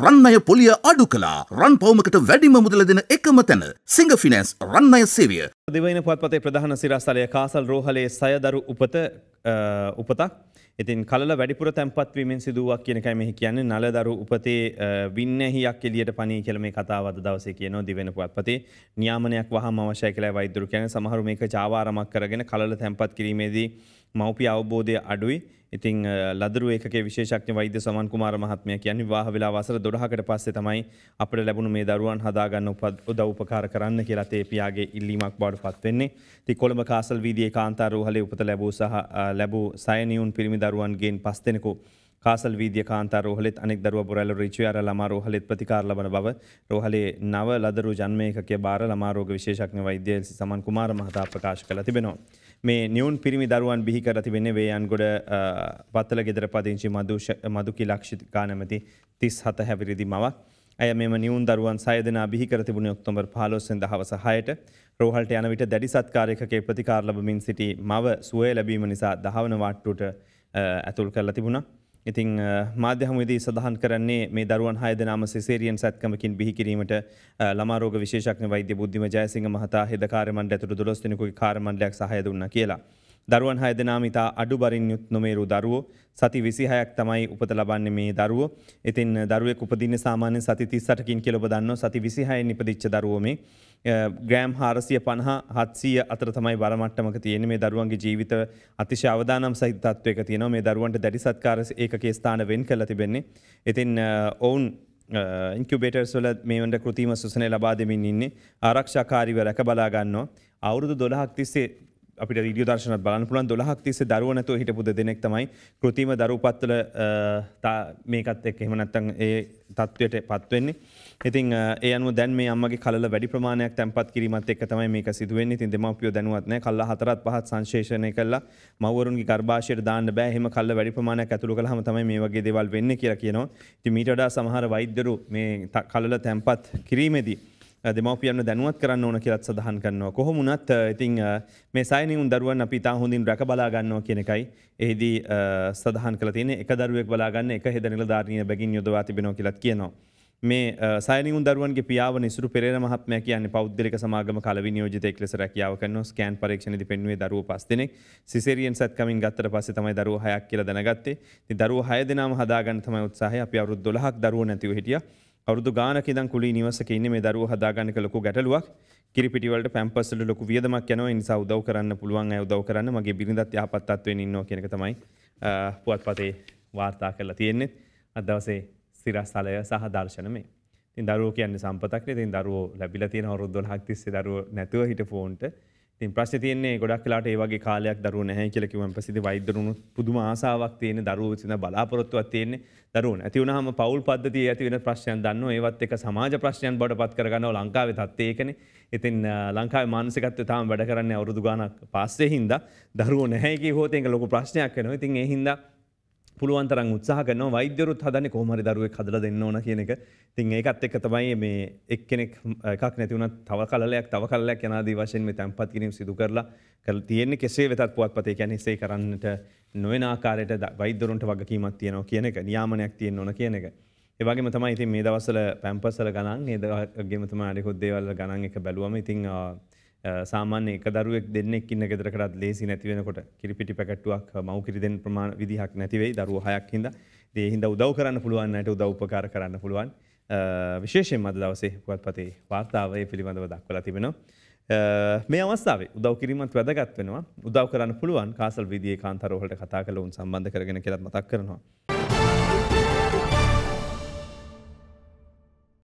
රන්නය පොලිය අඩු කලා රන් පවමකට වැඩිම මුදල දෙන එකම තැන සිංහ ෆිනන්ස් රන්නය සේවිය. දෙවයින පත්පතේ ප්‍රධාන සිරස්ථලය කාසල් රෝහලේ සයදරු උපත උපතක්. ඉතින් කල වැඩිපුර තැන්පත්වීමෙන් සිදුවක් කියනකයි මෙහි කියන්නේ නලදරු උපතේ වින්නහියක් එලියට පනී කියල මේ කතාවද දවසේ කියනවා දිවෙන පුවත්පතේ නියාමනයක් වහම අවශ්‍ය කියලා වෛද්‍යරු කියන සමහරු මේක ජාවාරමක් කරගෙන කලල තැන්පත් කිරීමේදී මව්පිය අවබෝධය අඩුයි ඉතින් ලදරුවක විශේෂක්න වෛද්‍ය සමන් කුමාර මහත්මය කියන්නේ වාහ වෙලා වසර දොඩහකට පස්සේ තමයි අපට ලැබුණු මේ දරුවන් හදාගන්න උදව්පකාර කරන්න කියලා තේපියාගේ ඉල්ලීමක් බාඩු පත්වෙන්නේ ති කොළඹ කාසල් වීදිය කාන්තාරූහලේ උපත ලැබූ සහ ලැබූ සයනියුන් පිරිමි දරුවන්ගේ පස් දෙෙනෙකු කාසල් වීදිය කාන්ත රෝහලෙත් අනෙක් දරුව පුරැල රිචුවර ළමා රෝහලෙත් ප්‍රතිකාර ලබන බව රෝහලේ නව ලදරු ජන්මයකගේ බාර ළමාරෝග විශේෂඥ වෛද්‍ය සමන් කුමාර මහතා ප්‍රකාශ කළ තිබෙනවා. මේ නියුන් පිරිමි දරුවන් බිහි කර තිබෙන්නේ වේයන් ගොඩ පත්තල ගෙදර පදිංචි මදුකි ලක්ෂිකා නැමති තිස් හත හැවිරිදි මවක්. ඇය මෙම නිියුන් දරුවන් සයදන බිහිකර තිබුණ ඔක්තොම්බර් පාලොස්සෙන් දහවස හයට රෝහල්ට යන විට දැඩි සත්කාරයකගේ ප්‍රතිකාර ලබමින් සිටි මව සුවය ලැබීම නිසා දහවන වාට්ටුට ඇතුල් කරලා තිබුණා. ඉතිං මාධ්‍යහමදී සඳහන් කරන්නේ මේ දරුවන් හය දෙනාම සේරියන් සැත්කමකින් බිහිකිරීමට ළමාරෝග විශේෂක්න වෛද්‍ය බුද්ධිම ජයසිංහ මහතා හෙදකාරමන්ට ඇතුළු දොළොස්තිනකුයි කාරමණ්ඩයක් සහය දුන්න කියලා. දරුවන් හය දෙනාම ඉතා අඩු බරින් යුත් නොමේරු දරුවෝ සති විසිහයක් තමයි උපත ලබන්නේ මේ දරුවෝ. ඉතින් දරුවෙක් උපදින්න සාමාන්‍ය සති 38කින් කියලා ඔබ දන්නවා සති 26යි නිපදිච්ච දරුවෝ මේ. ග්‍රෑම් හාරසිය පණහ හත්සිය අතර තමයි බරමට්ටමක තියෙන මේ දරුවන්ගේ ජීවිත අතිශ අවදානම් සහිතත්වයක තියෙන මේ දරුවන්ට දැඩි සත්කාර ඒකගේ ස්ථාන වෙන් කළ තිබෙන්නේ. ඉතින් ඔවුන් ඉන්කුබේටර් සොල මේවන්ට කෘතිීම සුසනය ලබා දෙමින් ඉන්නේ ආරක්ෂාකාරීව රැක බලාගන්නවා. අවුරුදු දොළහක් තිස්සේ අපිට ීඩිය දර්ශනත් බලන්න පුළන් දොලහක් තිස දරුවනතු හිටපුද දෙනෙක් තමයි කෘතිම දරුපත්වල මේකත් එක් එහෙමනත්තන් ඒ තත්ත්වයට පත්වවෙන්නේ. ඉතින් ඒයන දැන් මේ අමගේ කල වැඩි ප්‍රමාණයක් තැන්පත් කිරීමත් එක් තමයි මේක සිදුවෙන්නේ තින් දෙමපිය දැනුවත්න කල්ල හතරත් පහත් සංශේෂණය කල්ලා මවරුන්ගේ ගර්භාෂයට දාන්න බෑහෙම කල්ල වැඩි ප්‍රමාණයක් ඇතුළු කළහම තමයි මේ වගේ දෙවල් වෙන්න කියලා කියනවා ති මීටඩා සමහර වෛද්‍යරු මේ කලල තැන්පත් කිරීමේදී. දෙමවපියන්න දැනුවත් කරන්න ඕන කියලත් සඳහන් කරනවා. කොහොමුණත් ඉතිං මේ සයිනිවුන් දරුවන් අපි තා හොඳින් රැක බලාගන්නවා කියන එකයි. එහිදී සඳහන් කළ තියෙන එක දරුවෙක් බලාගන්න එක හෙද නිලධාරණය බැගින් යොදවා තිබෙනවා කියලත් කියනවා. මේ සයනිුන් දරුවන්ගේ පියාව නිසරු පෙර මහත්මය කියන්න පෞද්ගලික සමාගම කලවි නියෝජතෙක් ලෙස රැකියාව කරන ස්කෑන් පරීක්ෂණදි පෙන්වේ දරුව පස් දෙනෙක් සිසරියෙන් සැත්කමින් ගත්තර පස්ස තමයි දරුව හයක් කියල දැනගත්තේ ති දරුව හය දෙනම හදාගන්න තමයි උත්සාහය අපි අවරුද් දොලහක් දරුව නැතිව හිටිය අවුදු ගානක දන් කුලි නිවසක ඉන්න මේ දරුව හදාගන්නක ලොකු ගැටලුවක් කිරිපිටිවලට පැම්පස්සල ලොකු වියදමක් යනවා නිසා උදව් කරන්න පුළුවන් අය උදව් කරන්න මගේ බිරිඳත් යහපත් තත්ත්වයෙන් ඉන්නවා කියන එක තමයි පුවත්පතේ වාර්තා කරලා තියෙන්නේ අද දවසේ සිරස්තලය සහ දර්ශන මේ. ඉතින් දරුවෝ කියන්නේ සම්පතක් නේ. ඉතින් දරුවෝ ලැබිලා තියෙන අවුරුදු 12ක් තිස්සේ දරුවෝ නැතුව හිටපු උන්ට තින් ප්‍රශ්න තියන්නේ ගොඩක් කලාට ඒවගේ කාලයක් දරුව නැහැ කියලකිවම පසිද වෛදරුණු පුදුම ආසාාවක් තියෙන දරුව සින බලාපොරොත්තුවත් තියන්නේ දරුවන් ඇතිවුණහම පවල් පද්ධති ඇති වෙන ප්‍රශ්යන් දන්න ඒවත් එක සමාජ ප්‍රශ්යන් බොඩ පත් කරගන්න ලංකාව තත්වයකන ඉතින් ලංකාව මානසිකත්ව තාම වැඩ කරන්න අවුරුදු ගානක් පස්සේ හින්දා දරුව නැහැකි හෝතයක ලොක ප්‍රශ්නයක් වෙනවා ඉතින් ඒ හින්දා පුළුවන් තරම් උත්සාහ කරනවා වෛද්‍යවරුත් හදන්නේ කොහොම හරි දරුවෙක් හදලා දෙන්න ඕන කියන එක. ඉතින් ඒකත් එක්ක තමයි මේ එක්කෙනෙක් එකක් නැති වුණත් තව කලලයක් තව කලලයක් යන ආදී වශයෙන් මේ තැම්පත් කිරීම සිදු කරලා කරලා තියෙන්නේ කෙසේ වෙතත් පුවත්පතේ කියන්නේ එසේ කරන්නට නොවන ආකාරයට වෛද්‍යවරුන්ට වගකීමක් තියෙනවා කියන එක, නියාමනයක් තියෙන්න ඕන කියන එක. ඒ වගේම තමයි ඉතින් මේ දවස්වල පැම්පස්වල ගණන්, ඒ වගේම තමයි අනිකුත් දේවල් වල ගණන් එක බැලුවම ඉතින් සාමාන්‍ය එක දරුවෙක් දෙන්නෙක් ඉන්න ගෙදරකටත් ලේසි නැති වෙනකොට කිරිපිටි පැකට්ටුවක් මව්කිරි දෙන්න ප්‍රමාණ විදිහක් නැති වෙයි දරුවෝ හයක් හින්දා. ඒ හින්දා උදව් කරන්න පුළුවන් නැට උදව් උපකාර කරන්න පුළුවන්. විශේෂයෙන්ම අද දවසේ පුවත්පතේ වාර්තාව ඒ පිළිබඳව දක්වලා තිබෙනවා. මේ අවස්ථාවේ උදව් කිරීමත් වැදගත් වෙනවා. උදව් කරන්න පුළුවන් කාසල් විදියේ කාන්තාරෝහලට කතා කළ උන් සම්බන්ධ කරගෙන කියලත් මතක් කරනවා.